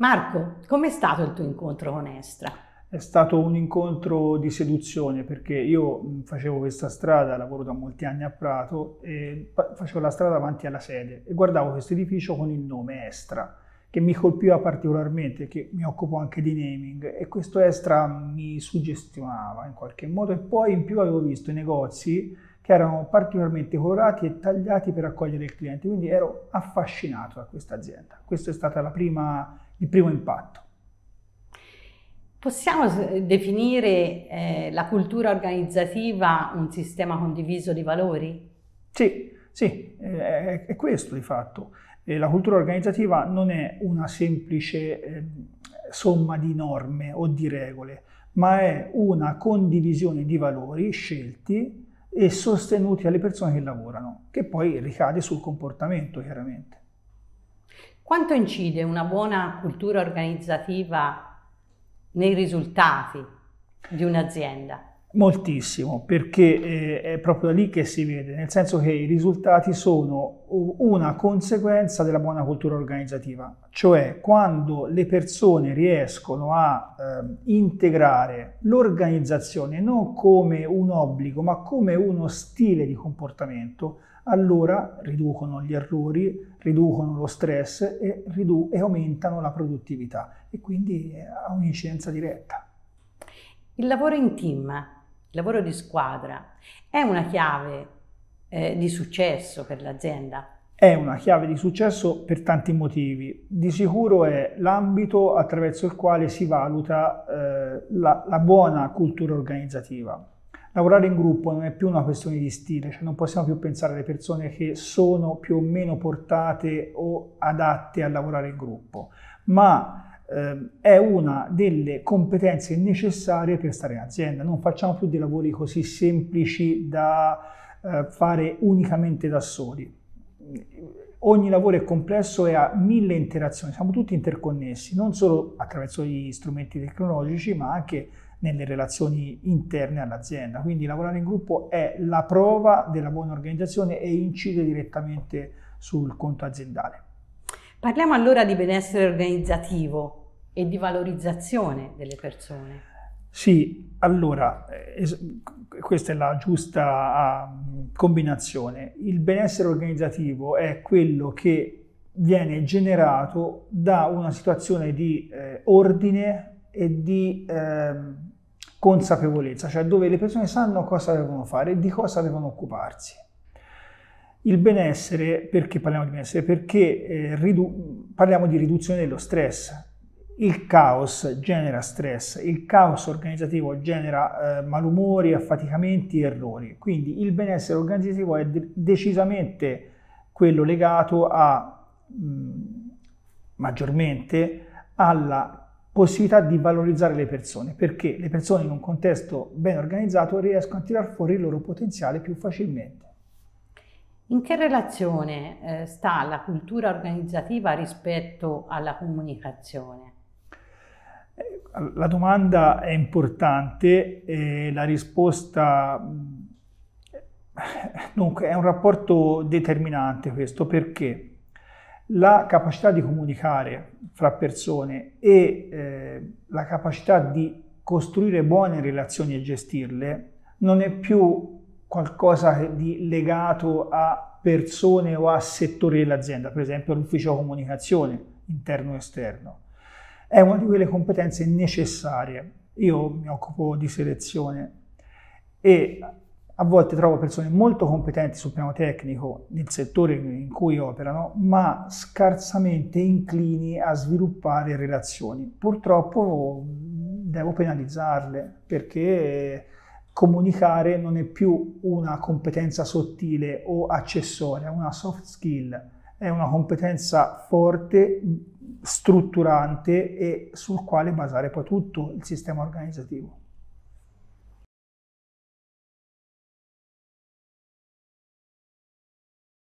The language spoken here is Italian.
Marco, com'è stato il tuo incontro con Estra? È stato un incontro di seduzione perché io mm, facevo questa strada, lavoro da molti anni a Prato e facevo la strada davanti alla sede e guardavo questo edificio con il nome Estra che mi colpiva particolarmente, che mi occupo anche di naming e questo Estra mi suggestionava in qualche modo e poi in più avevo visto i negozi che erano particolarmente colorati e tagliati per accogliere il cliente, quindi ero affascinato da questa azienda. Questa è stata la prima di primo impatto. Possiamo definire eh, la cultura organizzativa un sistema condiviso di valori? Sì, sì, eh, è questo di fatto. la cultura organizzativa non è una semplice ehm, somma di norme o di regole, ma è una condivisione di valori scelti e sostenuti alle persone che lavorano, che poi ricade sul comportamento chiaramente. Quanto incide una buona cultura organizzativa nei risultati di un'azienda? Moltissimo, perché eh, è proprio da lì che si vede, nel senso che i risultati sono una conseguenza della buona cultura organizzativa, cioè quando le persone riescono a eh, integrare l'organizzazione non come un obbligo, ma come uno stile di comportamento, allora riducono gli errori, riducono lo stress e, ridu- e aumentano la produttività e quindi eh, ha un'incidenza diretta. Il lavoro in team il lavoro di squadra è una chiave eh, di successo per l'azienda? È una chiave di successo per tanti motivi. Di sicuro è l'ambito attraverso il quale si valuta eh, la, la buona cultura organizzativa lavorare in gruppo non è più una questione di stile, cioè non possiamo più pensare alle persone che sono più o meno portate o adatte a lavorare in gruppo, ma Ehm, è una delle competenze necessarie per stare in azienda. Non facciamo più dei lavori così semplici da eh, fare unicamente da soli. Ogni lavoro è complesso e ha mille interazioni, siamo tutti interconnessi, non solo attraverso gli strumenti tecnologici, ma anche nelle relazioni interne all'azienda. Quindi lavorare in gruppo è la prova della buona organizzazione e incide direttamente sul conto aziendale. Parliamo allora di benessere organizzativo e di valorizzazione delle persone. Sì, allora, eh, questa è la giusta ah, combinazione. Il benessere organizzativo è quello che viene generato da una situazione di eh, ordine e di eh, consapevolezza, cioè dove le persone sanno cosa devono fare e di cosa devono occuparsi. Il benessere, perché parliamo di benessere? Perché eh, parliamo di riduzione dello stress. Il caos genera stress, il caos organizzativo genera eh, malumori, affaticamenti, errori. Quindi il benessere organizzativo è de decisamente quello legato a, mh, mm, maggiormente alla possibilità di valorizzare le persone, perché le persone in un contesto ben organizzato riescono a tirar fuori il loro potenziale più facilmente. In che relazione eh, sta la cultura organizzativa rispetto alla comunicazione? La domanda è importante e la risposta mm, dunque è un rapporto determinante questo perché la capacità di comunicare fra persone e eh, la capacità di costruire buone relazioni e gestirle non è più qualcosa di legato a persone o a settori dell'azienda, per esempio all'ufficio comunicazione interno e esterno. È una di quelle competenze necessarie. Io mi occupo di selezione e a volte trovo persone molto competenti sul piano tecnico nel settore in cui operano, ma scarsamente inclini a sviluppare relazioni. Purtroppo devo penalizzarle perché comunicare non è più una competenza sottile o accessoria, una soft skill, è una competenza forte, strutturante e sul quale basare poi tutto il sistema organizzativo.